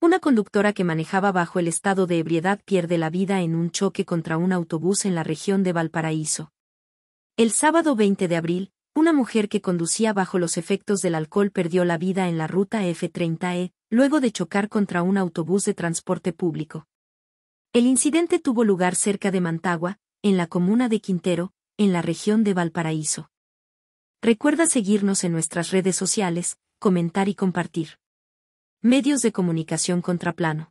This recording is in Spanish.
Una conductora que manejaba bajo el estado de ebriedad pierde la vida en un choque contra un autobús en la región de Valparaíso. El sábado 20 de abril, una mujer que conducía bajo los efectos del alcohol perdió la vida en la ruta F30E, luego de chocar contra un autobús de transporte público. El incidente tuvo lugar cerca de Mantagua, en la comuna de Quintero, en la región de Valparaíso. Recuerda seguirnos en nuestras redes sociales, comentar y compartir. Medios de comunicación contraplano.